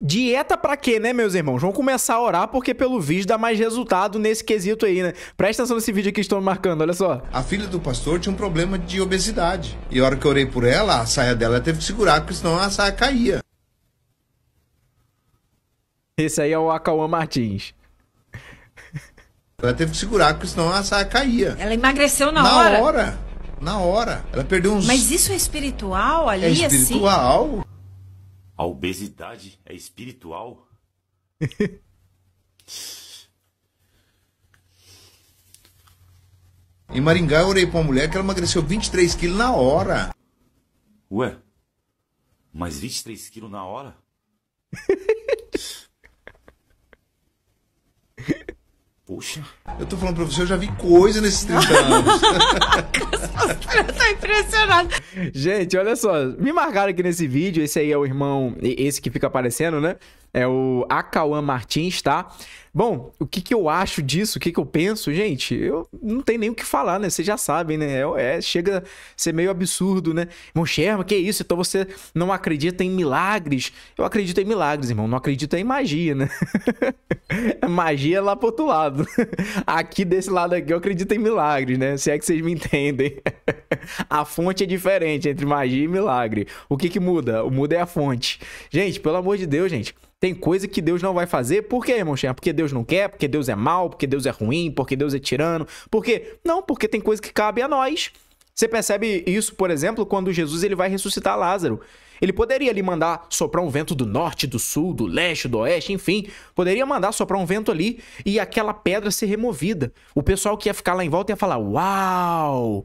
Dieta para quê, né, meus irmãos? Vamos começar a orar porque, pelo visto, dá mais resultado nesse quesito aí, né? Presta atenção nesse vídeo que estou marcando, olha só. A filha do pastor tinha um problema de obesidade. E a hora que eu orei por ela, a saia dela teve que segurar, porque senão a saia caía. Esse aí é o Acauã Martins. Ela teve que segurar, porque senão a saia caía. Ela emagreceu na, na hora? Na hora. Na hora. Ela perdeu uns... Mas isso é espiritual é ali, assim? É espiritual. Assim? A obesidade é espiritual? em Maringá, eu orei pra uma mulher que ela emagreceu 23 quilos na hora. Ué, mas 23 quilos na hora? Poxa. Eu tô falando pra você, eu já vi coisa nesses 30 anos. eu tá impressionado. Gente, olha só. Me marcaram aqui nesse vídeo. Esse aí é o irmão, esse que fica aparecendo, né? É o Acauan Martins, tá? Bom, o que, que eu acho disso? O que, que eu penso? Gente, eu não tem nem o que falar, né? Vocês já sabem, né? É, é, chega a ser meio absurdo, né? Irmão Sherman, que isso? Então você não acredita em milagres? Eu acredito em milagres, irmão. Não acredito em magia, né? magia é lá pro outro lado aqui desse lado aqui eu acredito em milagres, né? Se é que vocês me entendem. a fonte é diferente entre magia e milagre. O que que muda? O muda é a fonte. Gente, pelo amor de Deus, gente. Tem coisa que Deus não vai fazer. Por quê, irmão Xen? Porque Deus não quer, porque Deus é mal, porque Deus é ruim, porque Deus é tirano. Por quê? Não, porque tem coisa que cabe a nós. Você percebe isso, por exemplo, quando Jesus ele vai ressuscitar Lázaro. Ele poderia lhe mandar soprar um vento do norte, do sul, do leste, do oeste, enfim. Poderia mandar soprar um vento ali e aquela pedra ser removida. O pessoal que ia ficar lá em volta ia falar: Uau!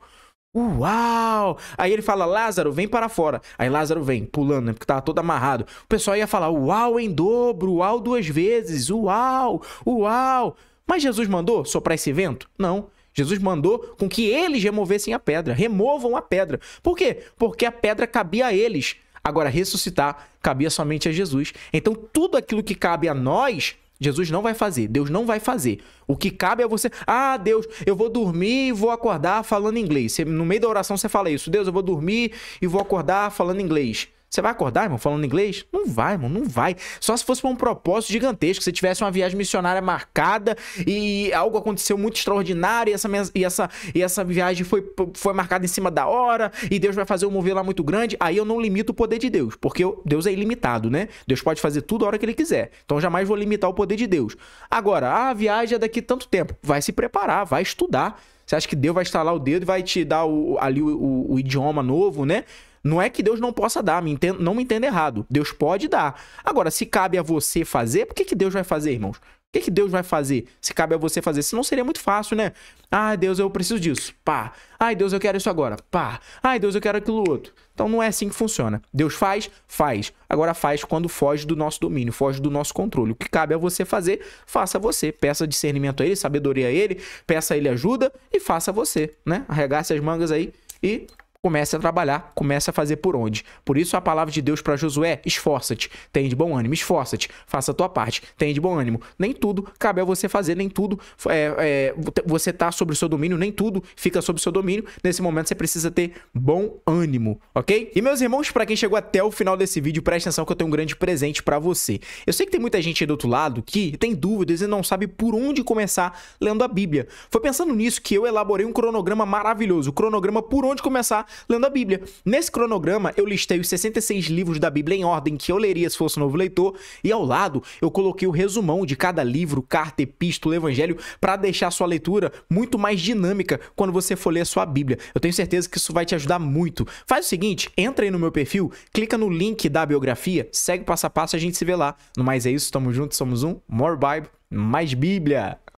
Uau! Aí ele fala: Lázaro, vem para fora. Aí Lázaro vem, pulando, né? Porque tava todo amarrado. O pessoal ia falar: Uau em dobro, uau duas vezes, uau, uau. Mas Jesus mandou soprar esse vento? Não. Jesus mandou com que eles removessem a pedra, removam a pedra. Por quê? Porque a pedra cabia a eles. Agora, ressuscitar cabia somente a Jesus. Então, tudo aquilo que cabe a nós, Jesus não vai fazer, Deus não vai fazer. O que cabe é você, ah, Deus, eu vou dormir e vou acordar falando inglês. Você, no meio da oração você fala isso, Deus, eu vou dormir e vou acordar falando inglês. Você vai acordar, irmão, falando inglês? Não vai, irmão, não vai. Só se fosse pra um propósito gigantesco, se tivesse uma viagem missionária marcada e algo aconteceu muito extraordinário e essa, e essa, e essa viagem foi, foi marcada em cima da hora e Deus vai fazer um mover lá muito grande, aí eu não limito o poder de Deus, porque Deus é ilimitado, né? Deus pode fazer tudo a hora que ele quiser. Então jamais vou limitar o poder de Deus. Agora, ah, a viagem é daqui tanto tempo. Vai se preparar, vai estudar. Você acha que Deus vai estalar o dedo e vai te dar o, ali o, o, o idioma novo, né? Não é que Deus não possa dar, me entendo, não me entenda errado. Deus pode dar. Agora, se cabe a você fazer, por que, que Deus vai fazer, irmãos? O que, que Deus vai fazer? Se cabe a você fazer. Senão seria muito fácil, né? Ah, Deus, eu preciso disso. Pá. Ai, Deus, eu quero isso agora. Pá. Ai, Deus, eu quero aquilo outro. Então não é assim que funciona. Deus faz, faz. Agora faz quando foge do nosso domínio, foge do nosso controle. O que cabe a você fazer, faça você. Peça discernimento a ele, sabedoria a ele, peça a ele ajuda e faça você, né? Arregace as mangas aí e comece a trabalhar, comece a fazer por onde. Por isso a palavra de Deus para Josué, esforça-te, tem de bom ânimo, esforça-te, faça a tua parte, tem de bom ânimo. Nem tudo cabe a você fazer, nem tudo é, é, você está sobre o seu domínio, nem tudo fica sobre o seu domínio. Nesse momento você precisa ter bom ânimo, ok? E meus irmãos, para quem chegou até o final desse vídeo, preste atenção que eu tenho um grande presente para você. Eu sei que tem muita gente aí do outro lado que tem dúvidas e não sabe por onde começar lendo a Bíblia. Foi pensando nisso que eu elaborei um cronograma maravilhoso, o cronograma por onde começar lendo a Bíblia. Nesse cronograma, eu listei os 66 livros da Bíblia em ordem que eu leria se fosse novo leitor, e ao lado eu coloquei o resumão de cada livro, carta, epístola, evangelho, para deixar sua leitura muito mais dinâmica quando você for ler a sua Bíblia. Eu tenho certeza que isso vai te ajudar muito. Faz o seguinte, entra aí no meu perfil, clica no link da biografia, segue passo a passo, a gente se vê lá. No mais é isso, tamo junto, somos um. More Bible, mais Bíblia!